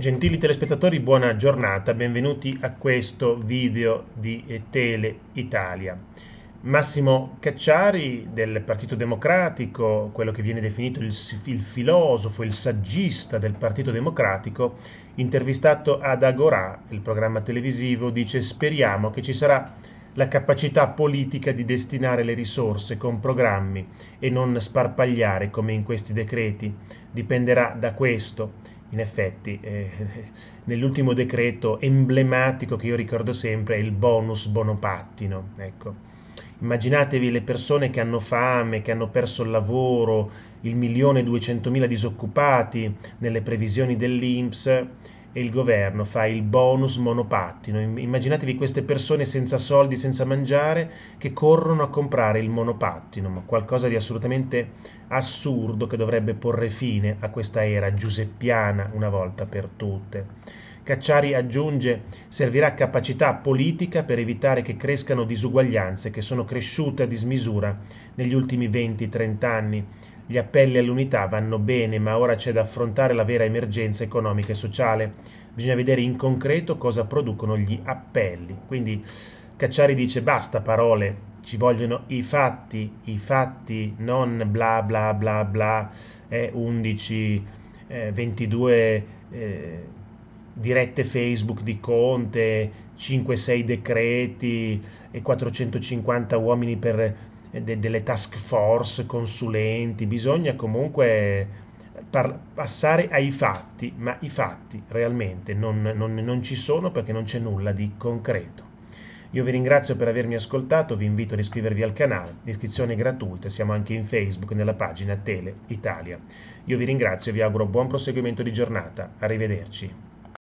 Gentili telespettatori, buona giornata, benvenuti a questo video di eh, Tele Italia. Massimo Cacciari del Partito Democratico, quello che viene definito il, il filosofo, il saggista del Partito Democratico, intervistato ad Agorà, il programma televisivo, dice speriamo che ci sarà la capacità politica di destinare le risorse con programmi e non sparpagliare come in questi decreti. Dipenderà da questo in effetti, eh, nell'ultimo decreto emblematico che io ricordo sempre è il bonus bonopattino. Ecco. Immaginatevi le persone che hanno fame, che hanno perso il lavoro, il milione e duecentomila disoccupati nelle previsioni dell'Inps e il governo fa il bonus monopattino. Immaginatevi queste persone senza soldi, senza mangiare, che corrono a comprare il monopattino, ma qualcosa di assolutamente assurdo che dovrebbe porre fine a questa era giuseppiana una volta per tutte. Cacciari aggiunge servirà capacità politica per evitare che crescano disuguaglianze che sono cresciute a dismisura negli ultimi 20-30 anni gli appelli all'unità vanno bene, ma ora c'è da affrontare la vera emergenza economica e sociale. Bisogna vedere in concreto cosa producono gli appelli. Quindi Cacciari dice basta parole, ci vogliono i fatti, i fatti, non bla bla bla bla, eh, 11, eh, 22 eh, dirette Facebook di Conte, 5-6 decreti e 450 uomini per eh, de, delle task force, consulenti, bisogna comunque par- passare ai fatti, ma i fatti realmente non, non, non ci sono perché non c'è nulla di concreto. Io vi ringrazio per avermi ascoltato, vi invito ad iscrivervi al canale, iscrizione gratuita, siamo anche in Facebook nella pagina Tele Italia. Io vi ringrazio e vi auguro buon proseguimento di giornata, arrivederci.